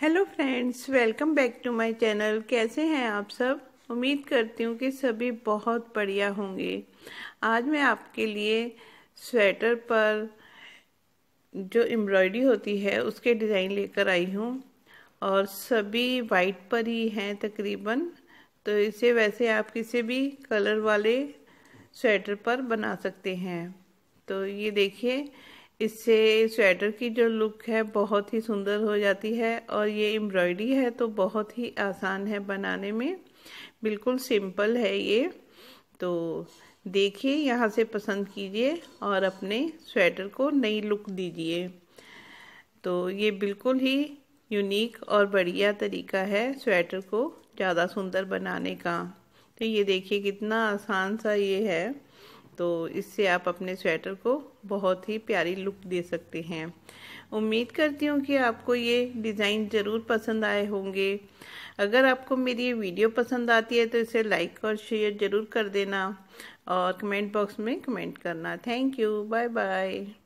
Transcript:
hello friends welcome back to my channel कैसे हैं आप सब उम्मीद करती हूँ कि सभी बहुत बढ़िया होंगे आज मैं आपके लिए स्वेटर पर जो एम्ब्रॉयडरी होती है उसके डिज़ाइन लेकर आई हूँ और सभी वाइट पर ही हैं तकरीबन तो इसे वैसे आप किसी भी कलर वाले स्वेटर पर बना सकते हैं तो ये देखिए इससे स्वेटर की जो लुक है बहुत ही सुंदर हो जाती है और ये एम्ब्रॉयडरी है तो बहुत ही आसान है बनाने में बिल्कुल सिंपल है ये तो देखिए यहाँ से पसंद कीजिए और अपने स्वेटर को नई लुक दीजिए तो ये बिल्कुल ही यूनिक और बढ़िया तरीका है स्वेटर को ज़्यादा सुंदर बनाने का तो ये देखिए कितना आसान सा ये है तो इससे आप अपने स्वेटर को बहुत ही प्यारी लुक दे सकते हैं उम्मीद करती हूँ कि आपको ये डिज़ाइन ज़रूर पसंद आए होंगे अगर आपको मेरी ये वीडियो पसंद आती है तो इसे लाइक और शेयर ज़रूर कर देना और कमेंट बॉक्स में कमेंट करना थैंक यू बाय बाय